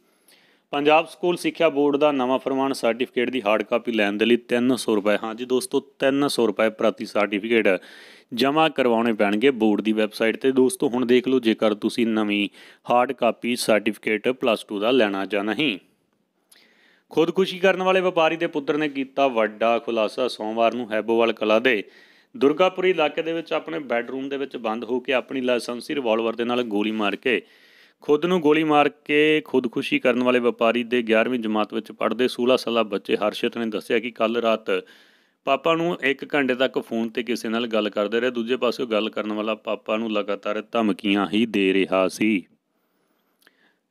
ਪੰਜਾਬ ਸਕੂਲ ਸਿੱਖਿਆ ਬੋਰਡ ਦਾ ਨਵਾਂ ਫਰਮਾਨ ਸਰਟੀਫਿਕੇਟ ਦੀ ਹਾਰਡ ਕਾਪੀ ਲੈਣ ਦੇ ਲਈ 300 ਰੁਪਏ ਹਾਂਜੀ ਦੋਸਤੋ 300 ਰੁਪਏ ਪ੍ਰਤੀ ਸਰਟੀਫਿਕੇਟ ਜਮ੍ਹਾਂ ਕਰਵਾਉਣੇ ਪੈਣਗੇ ਬੋਰਡ ਦੀ ਵੈਬਸਾਈਟ ਤੇ ਦੋਸਤੋ ਹੁਣ ਦੇਖ ਲਓ ਜੇਕਰ ਤੁਸੀਂ ਨਵੀਂ ਹਾਰਡ ਕਾਪੀ ਸਰਟੀਫਿਕੇਟ ਪਲੱਸ 2 ਦਾ ਲੈਣਾ ਜਾਂ ਨਹੀਂ ਖੁਦਕੁਸ਼ੀ ਕਰਨ ਵਾਲੇ ਵਪਾਰੀ ਦੇ ਪੁੱਤਰ ਨੇ ਕੀਤਾ ਵੱਡਾ ਖੁਲਾਸਾ ਸੋਮਵਾਰ ਨੂੰ ਹੈਬੋਵਾਲ ਕਲਾ ਦੇ ਦੁਰਗਾਪੁਰੀ ਇਲਾਕੇ ਦੇ ਵਿੱਚ ਆਪਣੇ ਬੈੱਡਰੂਮ ਦੇ ਵਿੱਚ ਬੰਦ ਹੋ ਕੇ ਆਪਣੀ ਲਾਇਸੈਂਸੀ ਰਿਵਾਲਵਰ ਦੇ ਨਾਲ ਗੋਲੀ ਮਾਰ ਕੇ ਖੁਦ ਨੂੰ ਗੋਲੀ ਮਾਰ ਕੇ ਖੁਦਕੁਸ਼ੀ ਕਰਨ ਵਾਲੇ ਵਪਾਰੀ ਦੇ 11ਵੀਂ ਜਮਾਤ ਵਿੱਚ ਪੜ੍ਹਦੇ 16 ਸਾਲਾ ਬੱਚੇ ਹਰਸ਼ਿਤ ਨੇ ਦੱਸਿਆ ਕਿ ਕੱਲ ਰਾਤ ਪਾਪਾ ਨੂੰ 1 ਘੰਟੇ ਤੱਕ ਫੋਨ ਤੇ ਕਿਸੇ ਨਾਲ ਗੱਲ ਕਰਦੇ ਰਹੇ ਦੂਜੇ ਪਾਸੇ ਗੱਲ ਕਰਨ ਵਾਲਾ ਪਾਪਾ ਨੂੰ ਲਗਾਤਾਰ ਧਮਕੀਆਂ ਹੀ ਦੇ ਰਿਹਾ ਸੀ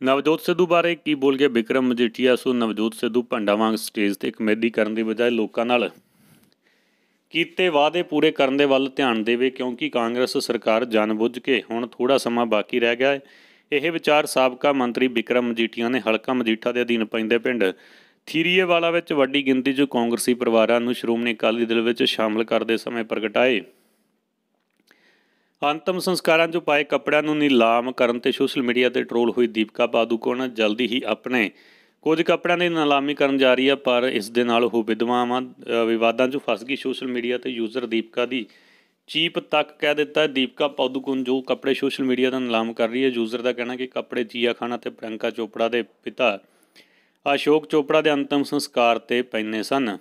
ਨਵਜੋਤ ਸਿੱਧੂ ਬਾਰੇ ਕੀ ਬੋਲ ਗਿਆ ਵਿਕਰਮ ਮਜੀਠੀਆ ਸੋ ਨਵਜੋਤ ਸਿੱਧੂ ਭੰਡਾ ਵਾਂਗ ਸਟੇਜ ਤੇ ਕਮੇਡੀ ਕਰਨ ਦੀ ਬਜਾਏ ਲੋਕਾਂ ਨਾਲ ਕੀਤੇ ਵਾਅਦੇ ਪੂਰੇ ਕਰਨ ਦੇ ਵੱਲ ਧਿਆਨ ਦੇਵੇ ਕਿਉਂਕਿ ਕਾਂਗਰਸ ਸਰਕਾਰ ਜਾਣਬੁੱਝ ਕੇ ਹੁਣ ਥੋੜਾ ਸਮਾਂ ਬਾਕੀ ਰਹਿ ਗਿਆ ਹੈ ਇਹ ਵਿਚਾਰ ਸਾਬਕਾ ਮੰਤਰੀ ਵਿਕਰਮ ਮਜੀਠੀਆ ਨੇ ਹਲਕਾ ਮਜੀਠਾ ਦੇ ਅਧੀਨ ਪੈਂਦੇ ਪਿੰਡ ਥੀਰੀਏ ਵਾਲਾ ਵਿੱਚ ਵੱਡੀ ਗਿਣਤੀ 'ਚ ਕਾਂਗਰਸੀ ਪਰਿਵਾਰਾਂ ਨੂੰ ਸ਼੍ਰੋਮਣੀ ਅਕਾਲੀ ਦਲ ਵਿੱਚ ਸ਼ਾਮਲ ਕਰਦੇ ਸਮੇਂ ਪ੍ਰਗਟਾਏ ਅੰਤਮ ਸੰਸਕਾਰਾਂ 'ਚ ਪਾਏ ਕੱਪੜਿਆਂ ਨੂੰ ਨਿਲਾਮ ਕਰਨ ਤੇ ਸੋਸ਼ਲ ਮੀਡੀਆ ਤੇ ਟ੍ਰੋਲ ਹੋਈ ਦੀਪਕਾ ਬਾਦੂਕੋਣ ਜਲਦੀ ਹੀ ਆਪਣੇ ਕੁਝ ਕੱਪੜਿਆਂ ਦੀ ਨਿਲਾਮੀ ਕਰਨ ਜਾ ਰਹੀ ਹੈ ਪਰ ਇਸ ਦੇ ਨਾਲ ਉਹ ਵਿਦਵਾਵਾਂ ਵਿਵਾਦਾਂ 'ਚ ਫਸ ਗਈ ਸੋਸ਼ਲ ਮੀਡੀਆ ਤੇ ਯੂਜ਼ਰ ਦੀਪਕਾ ਦੀ ਚੀਪ ਤੱਕ ਕਹਿ ਦਿੱਤਾ ਦੀਪਕਾ ਪਾਦੂਕੋਨ ਜੋ ਕੱਪੜੇ ਸੋਸ਼ਲ ਮੀਡੀਆ ਦਾ ਨਿਲਾਮ ਕਰ ਰਹੀ ਹੈ ਯੂਜ਼ਰ ਦਾ ਕਹਿਣਾ ਕਿ ਕੱਪੜੇ ਜੀਆ ਖਾਨ ਅਤੇ ਪ੍ਰਿੰਕਾ ਚੋਪੜਾ ਦੇ ਪਿਤਾ ਅਸ਼ੋਕ ਚੋਪੜਾ ਦੇ ਅੰਤਮ ਸੰਸਕਾਰ ਤੇ ਪੈਨੇ ਸਨ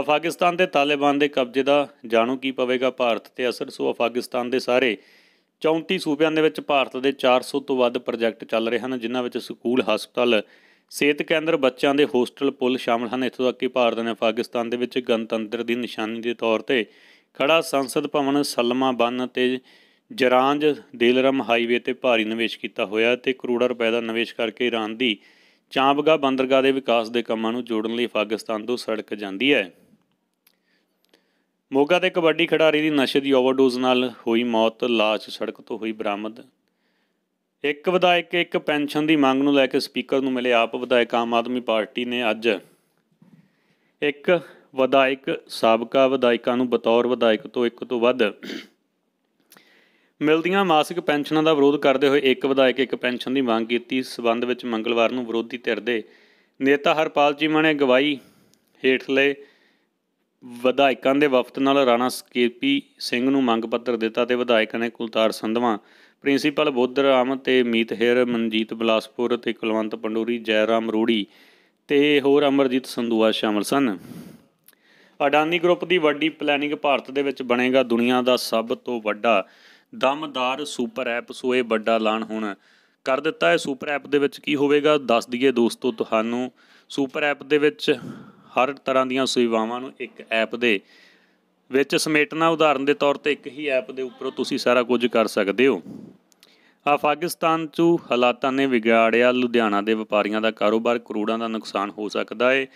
ਅਫਗਾਨਿਸਤਾਨ ਦੇ ਤਾਲਿਬਾਨ ਦੇ ਕਬਜ਼ੇ ਦਾ ਜਾਣੂ ਕੀ ਪਵੇਗਾ ਭਾਰਤ ਤੇ ਅਸਰ ਸੋ ਅਫਗਾਨਿਸਤਾਨ ਦੇ ਸਾਰੇ 34 ਸੂਬਿਆਂ ਦੇ ਵਿੱਚ ਭਾਰਤ ਦੇ 400 ਤੋਂ ਵੱਧ ਪ੍ਰੋਜੈਕਟ ਚੱਲ ਰਹੇ ਹਨ ਜਿਨ੍ਹਾਂ ਵਿੱਚ ਸਕੂਲ ਹਸਪਤਾਲ ਸਿਹਤ ਕੇਂਦਰ ਬੱਚਿਆਂ ਦੇ ਹੋਸਟਲ ਪੁੱਲ ਸ਼ਾਮਲ ਹਨ ਇੱਥੋਂ ਤੱਕ ਕਿ ਭਾਰਤ ਨੇ ਪਾਕਿਸਤਾਨ ਦੇ ਵਿੱਚ ਗਣਤੰਤਰ ਦੀ ਨਿਸ਼ਾਨੀ ਦੇ ਤੌਰ ਤੇ ਖੜਾ ਸੰਸਦ ਭਵਨ ਸਲਮਾ ਬੰਨ ਤੇ ਜਰਾਂਜ ਦੇਲਰਮ ਹਾਈਵੇ ਤੇ ਭਾਰੀ ਨਿਵੇਸ਼ ਕੀਤਾ ਹੋਇਆ ਤੇ ਕਰੋੜਾਂ ਰੁਪਏ ਦਾ ਨਿਵੇਸ਼ ਕਰਕੇ ਇਰਾਨ ਦੀ ਚਾਂਬਗਾ ਬੰਦਰਗਾਹ ਦੇ ਵਿਕਾਸ ਦੇ ਕੰਮਾਂ ਨੂੰ ਜੋੜਨ ਲਈ ਪਾਕਿਸਤਾਨ ਤੋਂ ਸੜਕ ਜਾਂਦੀ ਹੈ ਮੋਗਾ ਦੇ ਕਬੱਡੀ ਖਿਡਾਰੀ ਦੀ ਨਸ਼ੇ ਦੀ ਓਵਰਡੋਜ਼ ਨਾਲ ਹੋਈ ਮੌਤ ਲਾਸ਼ ਸੜਕ ਤੋਂ ਹੋਈ ਬਰਾਮਦ ਇੱਕ ਵਿਧਾਇਕ ਇੱਕ ਪੈਨਸ਼ਨ ਦੀ ਮੰਗ ਨੂੰ ਲੈ ਕੇ ਸਪੀਕਰ ਨੂੰ ਮਿਲੇ ਆਪ ਵਿਧਾਇਕ ਆਮ ਆਦਮੀ ਪਾਰਟੀ ਨੇ ਅੱਜ ਇੱਕ ਵਿਧਾਇਕ ਸਾਬਕਾ ਵਿਧਾਇਕਾਂ ਨੂੰ ਬਤੌਰ ਵਿਧਾਇਕ ਤੋਂ ਇੱਕ ਤੋਂ ਵੱਧ ਮਿਲਦੀਆਂ ਮਾਸਿਕ ਪੈਨਸ਼ਨਾਂ ਦਾ ਵਿਰੋਧ ਕਰਦੇ ਹੋਏ ਇੱਕ ਵਿਧਾਇਕ ਇੱਕ ਪੈਨਸ਼ਨ ਦੀ ਮੰਗ ਕੀਤੀ ਸਬੰਧ ਵਿੱਚ ਮੰਗਲਵਾਰ ਨੂੰ ਵਿਰੋਧੀ ਧਿਰ ਦੇ ਨੇਤਾ ਹਰਪਾਲ ਚੀਮਾ ਨੇ ਗਵਾਈ ਹੇਠਲੇ ਵਿਧਾਇਕਾਂ ਦੇ ਵਫਤ ਨਾਲ ਰਾਣਾ ਸਕੇਪੀ ਸਿੰਘ ਨੂੰ ਮੰਗ ਪੱਤਰ ਦਿੱਤਾ ਤੇ ਵਿਧਾਇਕ ਨੇ ਕੁਲਤਾਰ ਸੰਧਵਾ ਪ੍ਰਿੰਸੀਪਲ ਬੁੱਧ ਰਾਮ ਤੇ ਮੀਤ ਹੇਰ ਮਨਜੀਤ ਬਲਾਸਪੁਰ ਤੇ ਕੁਲਵੰਤ ਪੰਡੂਰੀ ਜੈਰਾਮ ਰੋੜੀ ਤੇ ਹੋਰ ਅਮਰਜੀਤ ਸੰਧੂਆ ਸ਼ਾਮਲ ਸਨ ਅਡਾਨੀ ਗਰੁੱਪ ਦੀ ਵੱਡੀ ਪਲੈਨਿੰਗ ਭਾਰਤ ਦੇ ਵਿੱਚ ਬਣੇਗਾ ਦੁਨੀਆ ਦਾ ਸਭ ਤੋਂ ਵੱਡਾ ਦਮਦਾਰ ਸੁਪਰ ਐਪ ਸੋਏ ਵੱਡਾ ਐਲਾਨ ਹੁਣ ਕਰ ਦਿੱਤਾ ਹੈ ਸੁਪਰ ਐਪ ਦੇ ਵਿੱਚ ਕੀ ਹੋਵੇਗਾ ਦੱਸ ਦਈਏ ਦੋਸਤੋ ਤੁਹਾਨੂੰ ਸੁਪਰ ਐਪ ਦੇ ਵਿੱਚ ਹਰ ਤਰ੍ਹਾਂ ਦੀਆਂ ਸੇਵਾਵਾਂ ਨੂੰ ਇੱਕ ਐਪ ਦੇ ਵਿੱਚ ਸਮੇਟਣਾ ਉਦਾਹਰਨ ਦੇ ਤੌਰ ਤੇ ਇੱਕ ਹੀ ਐਪ ਦੇ ਉੱਪਰ ਤੁਸੀਂ ਸਾਰਾ ਕੁਝ ਕਰ ਸਕਦੇ ਹੋ ਅਫਗਾਨਿਸਤਾਨ 'ਚ ਹਾਲਾਤਾਂ ਨੇ ਵਿਗਾੜਿਆ ਲੁਧਿਆਣਾ ਦੇ ਵਪਾਰੀਆਂ ਦਾ ਕਾਰੋਬਾਰ ਕਰੋੜਾਂ ਦਾ ਨੁਕਸਾਨ ਹੋ ਸਕਦਾ ਹੈ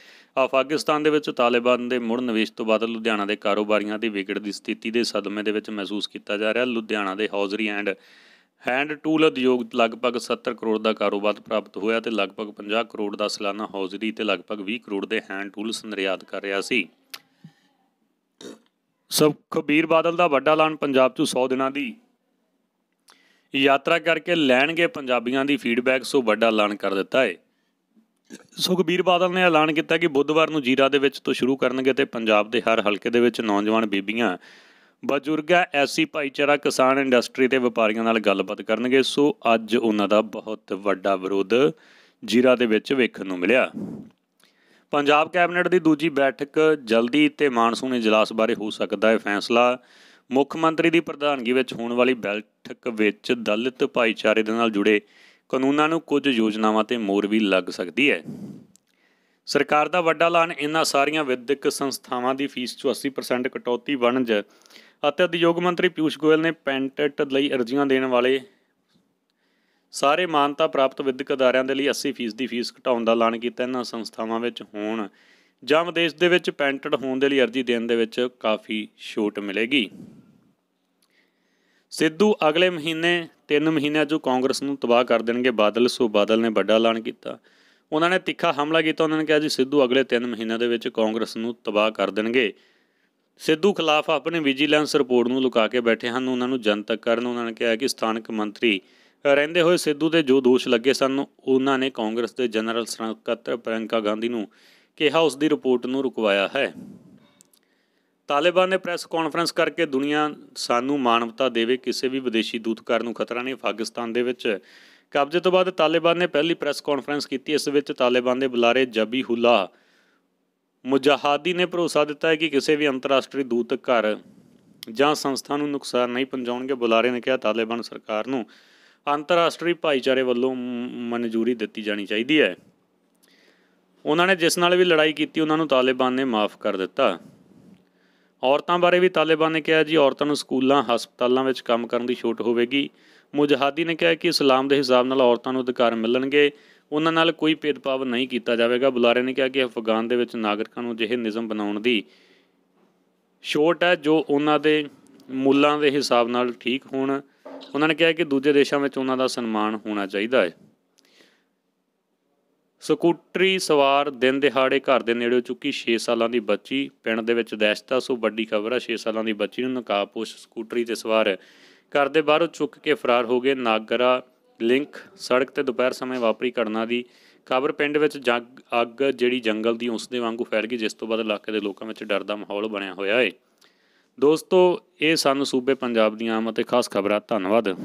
ਅਫਗਾਨਿਸਤਾਨ ਦੇ ਵਿੱਚ ਤਾਲਿਬਾਨ ਦੇ ਮੁੜ ਨਿਵੇਸ਼ ਤੋਂ ਬਾਅਦ ਲੁਧਿਆਣਾ ਦੇ ਕਾਰੋਬਾਰੀਆਂ ਦੀ ਵਿਗੜਦੀ ਸਥਿਤੀ ਦੇ ਸਦਮੇ ਦੇ ਵਿੱਚ ਮਹਿਸੂਸ ਕੀਤਾ ਜਾ ਰਿਹਾ ਲੁਧਿਆਣਾ ਦੇ ਹੌਜ਼ਰੀ ਐਂਡ ਹੈਂਡ ਟੂਲ ਉਦਯੋਗ ਲਗਭਗ 70 ਕਰੋੜ ਦਾ ਕਾਰੋਬਾਰ ਪ੍ਰਾਪਤ ਹੋਇਆ ਤੇ ਲਗਭਗ 50 ਕਰੋੜ ਦਾ ਸਾਲਾਨਾ ਹੌਜ਼ਰੀ ਤੇ ਲਗਭਗ 20 ਕਰੋੜ ਦੇ ਹੈਂਡ ਟੂਲਸ ਨਿਰਯਾਤ ਕਰ ਰਿਹਾ ਸੀ ਸਭ ਖਬੀਰ ਬਾਦਲ ਦਾ ਵੱਡਾ ਐਲਾਨ ਪੰਜਾਬ ਤੋਂ 100 ਦਿਨਾਂ ਦੀ ਯਾਤਰਾ ਕਰਕੇ ਲੈਣਗੇ ਪੰਜਾਬੀਆਂ ਦੀ ਫੀਡਬੈਕ ਸੋ ਵੱਡਾ ਐਲਾਨ ਕਰ ਦਿੱਤਾ ਹੈ ਸੁਖਬੀਰ ਬਾਦਲ ਨੇ ਐਲਾਨ ਕੀਤਾ ਕਿ ਬੁੱਧਵਾਰ ਨੂੰ ਜੀਰਾ ਦੇ ਵਿੱਚ ਤੋਂ ਸ਼ੁਰੂ ਕਰਨਗੇ ਤੇ ਪੰਜਾਬ ਦੇ ਹਰ ਹਲਕੇ ਦੇ ਵਿੱਚ ਨੌਜਵਾਨ ਬੀਬੀਆਂ ਬਜ਼ੁਰਗਾਂ ਐਸੀ ਭਾਈਚਾਰਾ ਕਿਸਾਨ ਇੰਡਸਟਰੀ ਤੇ ਵਪਾਰੀਆਂ ਨਾਲ ਗੱਲਬਾਤ ਕਰਨਗੇ ਸੋ ਅੱਜ ਉਹਨਾਂ ਦਾ ਬਹੁਤ ਵੱਡਾ ਵਿਰੋਧ ਜੀਰਾ ਦੇ ਵਿੱਚ ਵੇਖਣ ਨੂੰ ਮਿਲਿਆ ਪੰਜਾਬ ਕੈਬਨਿਟ ਦੀ ਦੂਜੀ ਬੈਠਕ ਜਲਦੀ ਤੇ ਮਾਨਸੂਨ ਇਜਲਾਸ ਬਾਰੇ ਹੋ ਸਕਦਾ ਹੈ ਫੈਸਲਾ ਮੁੱਖ ਮੰਤਰੀ ਦੀ ਪ੍ਰਧਾਨਗੀ ਵਿੱਚ ਹੋਣ ਵਾਲੀ ਬੈਠਕ ਵਿੱਚ ਦਲਿਤ ਭਾਈਚਾਰੇ ਦੇ ਨਾਲ ਜੁੜੇ ਕਾਨੂੰਨਾਂ ਨੂੰ ਕੁਝ ਯੋਜਨਾਵਾਂ ਤੇ ਮੋਰ ਵੀ ਲੱਗ ਸਕਦੀ ਹੈ ਸਰਕਾਰ ਦਾ ਵੱਡਾ ਐਲਾਨ ਇਹਨਾਂ ਸਾਰੀਆਂ ਵਿਦਿਅਕ ਸੰਸਥਾਵਾਂ ਦੀ ਫੀਸ 'ਚ 80% ਕਟੌਤੀ ਵਣਜ ਅਤੇ ਉਦਯੋਗ ਮੰਤਰੀ ਪਿਊਸ਼ ਗੋਇਲ ਨੇ ਪੈਂਟਟ ਲਈ ਅਰਜ਼ੀਆਂ ਦੇਣ ਵਾਲੇ ਸਾਰੇ ਮਾਨਤਾ ਪ੍ਰਾਪਤ ਵਿਦਿਅਕ ਅਦਾਰਿਆਂ ਦੇ ਲਈ 80% ਦੀ ਫੀਸ ਘਟਾਉਣ ਦਾ ਐਲਾਨ ਕੀਤਾ ਇਹਨਾਂ ਸੰਸਥਾਵਾਂ ਵਿੱਚ ਹੋਣ ਜਾਂ ਵਿਦੇਸ਼ ਦੇ ਵਿੱਚ ਪੈਂਟਡ ਹੋਣ ਦੇ ਲਈ ਅਰਜ਼ੀ ਦੇਣ ਦੇ ਵਿੱਚ ਕਾਫੀ ਛੋਟ ਮਿਲੇਗੀ ਸਿੱਧੂ ਅਗਲੇ ਮਹੀਨੇ 3 ਮਹੀਨਿਆਂ 'ਚ ਕਾਂਗਰਸ ਨੂੰ ਤਬਾਹ ਕਰ ਦੇਣਗੇ ਬਾਦਲ ਸੋ ਬਾਦਲ ਨੇ ਵੱਡਾ ਐਲਾਨ ਕੀਤਾ ਉਹਨਾਂ ਨੇ ਤਿੱਖਾ ਹਮਲਾ ਕੀਤਾ ਉਹਨਾਂ ਨੇ ਕਿਹਾ ਜੀ ਸਿੱਧੂ ਅਗਲੇ 3 ਮਹੀਨਿਆਂ ਦੇ ਵਿੱਚ ਕਾਂਗਰਸ ਨੂੰ ਤਬਾਹ ਕਰ ਦੇਣਗੇ ਸਿੱਧੂ ਖਿਲਾਫ ਆਪਣੇ ਵਿਜੀਲੈਂਸ ਰਿਪੋਰਟ ਨੂੰ ਲੁਕਾ ਕੇ ਬੈਠੇ ਹਨ ਉਹਨਾਂ ਨੂੰ ਜਨਤਕ ਕਰਨ ਉਹਨਾਂ ਨੇ ਕਿਹਾ ਕਿ ਸਥਾਨਕ ਮੰਤਰੀ ਰਹਿੰਦੇ ਹੋਏ ਸਿੱਧੂ ਦੇ ਜੋ ਦੋਸ਼ ਲੱਗੇ ਸਨ ਉਹਨਾਂ ਨੇ ਕਾਂਗਰਸ ਦੇ ਜਨਰਲ ਸਕੱਤਰ ਪ੍ਰਿੰਕਾ ਗਾਂਧੀ ਨੂੰ ਕਿਹਾ ਉਸ ਦੀ ਰਿਪੋਰਟ ਨੂੰ ਰੁਕਵਾਇਆ ਹੈ ਤਾਲਿਬਾਨ ਨੇ ਪ੍ਰੈਸ ਕਾਨਫਰੰਸ ਕਰਕੇ ਦੁਨੀਆ ਸਾਨੂੰ ਮਾਨਵਤਾ ਦੇਵੇ ਕਿਸੇ ਵੀ ਵਿਦੇਸ਼ੀ ਦੂਤਕਾਰ ਨੂੰ ਖਤਰਾ ਨਹੀਂ ਪਾਕਿਸਤਾਨ ਦੇ ਵਿੱਚ ਕਬਜ਼ੇ ਤੋਂ ਬਾਅਦ ਤਾਲਿਬਾਨ ਨੇ ਪਹਿਲੀ ਪ੍ਰੈਸ ਕਾਨਫਰੰਸ ਕੀਤੀ ਇਸ ਵਿੱਚ ਤਾਲਿਬਾਨ ਦੇ ਬੁਲਾਰੇ ਹੁਲਾ ਮੁਜਾਹਦੀ ਨੇ ਭਰੋਸਾ ਦਿੱਤਾ ਹੈ ਕਿ ਕਿਸੇ ਵੀ ਅੰਤਰਰਾਸ਼ਟਰੀ ਦੂਤ ਘਰ ਜਾਂ ਸੰਸਥਾ ਨੂੰ ਨੁਕਸਾਨ ਨਹੀਂ ਪਹੁੰਚਾਉਣਗੇ ਬੁਲਾਰੇ ਨੇ ਕਿਹਾ ਤਾਲਿਬਾਨ ਸਰਕਾਰ ਨੂੰ ਅੰਤਰਰਾਸ਼ਟਰੀ ਭਾਈਚਾਰੇ ਵੱਲੋਂ ਮਨਜ਼ੂਰੀ ਦਿੱਤੀ ਜਾਣੀ ਚਾਹੀਦੀ ਹੈ ਉਹਨਾਂ ਨੇ ਜਿਸ ਨਾਲ ਵੀ ਲੜਾਈ ਕੀਤੀ ਉਹਨਾਂ ਨੂੰ ਤਾਲਿਬਾਨ ਨੇ ਮਾਫ ਕਰ ਦਿੱਤਾ ਔਰਤਾਂ ਬਾਰੇ ਵੀ ਤਾਲਿਬਾਨ ਨੇ ਕਿਹਾ ਜੀ ਔਰਤਾਂ ਨੂੰ ਸਕੂਲਾਂ ਹਸਪਤਾਲਾਂ ਵਿੱਚ ਕੰਮ ਕਰਨ ਦੀ ਛੋਟ ਹੋਵੇਗੀ ਮੁਜਾਹਦੀ ਨੇ ਕਿਹਾ ਕਿ ਇਸਲਾਮ ਦੇ ਹਿਸਾਬ ਨਾਲ ਔਰਤਾਂ ਨੂੰ ਅਧਿਕਾਰ ਮਿਲਣਗੇ ਉਹਨਾਂ ਨਾਲ ਕੋਈ ਭੇਦਭਾਵ ਨਹੀਂ ਕੀਤਾ ਜਾਵੇਗਾ ਬੁਲਾਰੇ ਨੇ ਕਿਹਾ ਕਿ ਅਫਗਾਨ ਦੇ ਵਿੱਚ ਨਾਗਰਿਕਾਂ ਨੂੰ ਜਿਹੇ ਨਿਯਮ ਬਣਾਉਣ ਦੀ ਛੋਟ ਹੈ ਜੋ ਉਹਨਾਂ ਦੇ ਮੁੱਲਾਂ ਦੇ ਹਿਸਾਬ ਨਾਲ ਠੀਕ ਹੋਣ ਉਹਨਾਂ ਨੇ ਕਿਹਾ ਕਿ ਦੂਜੇ ਦੇਸ਼ਾਂ ਵਿੱਚ ਉਹਨਾਂ ਦਾ ਸਨਮਾਨ ਹੋਣਾ ਚਾਹੀਦਾ ਹੈ ਸਕੂਟਰੀ ਸਵਾਰ ਦਿਨ ਦਿਹਾੜੇ ਘਰ ਦੇ ਨੇੜੇ ਚੁੱਕੀ 6 ਸਾਲਾਂ ਦੀ ਬੱਚੀ ਪਿੰਡ ਦੇ ਵਿੱਚ ਦਹਿਸ਼ਤਾ ਸੋ ਵੱਡੀ ਖਬਰ ਆ 6 ਸਾਲਾਂ ਦੀ ਬੱਚੀ ਨੂੰ ਨਕਾਬਪੋਸ਼ ਸਕੂਟਰੀ ਤੇ ਸਵਾਰ ਘਰ ਦੇ ਬਾਹਰੋਂ ਚੁੱਕ ਕੇ ਫਰਾਰ ਹੋ ਗਏ ਨਾਗਰਾ ਲਿੰਕ ਸੜਕ ਤੇ ਦੁਪਹਿਰ ਸਮੇਂ ਵਾਪਰੀ ਘਟਨਾ ਦੀ ਖਬਰ ਪਿੰਡ ਵਿੱਚ ਜੱਗ ਅੱਗ ਜਿਹੜੀ ਜੰਗਲ ਦੀ ਉਸ ਦੇ ਵਾਂਗੂ ਫੈਲ ਗਈ ਜਿਸ ਤੋਂ ਬਾਅਦ ਇਲਾਕੇ ਦੇ ਲੋਕਾਂ ਵਿੱਚ ਡਰ ਦਾ ਮਾਹੌਲ ਬਣਿਆ ਹੋਇਆ ਹੈ ਦੋਸਤੋ ਇਹ ਸਾਨੂੰ ਸੂਬੇ ਪੰਜਾਬ ਦੀਆਂ ਆਮ ਅਤੇ ਖਾਸ ਖਬਰਾਂ ਧੰਨਵਾਦ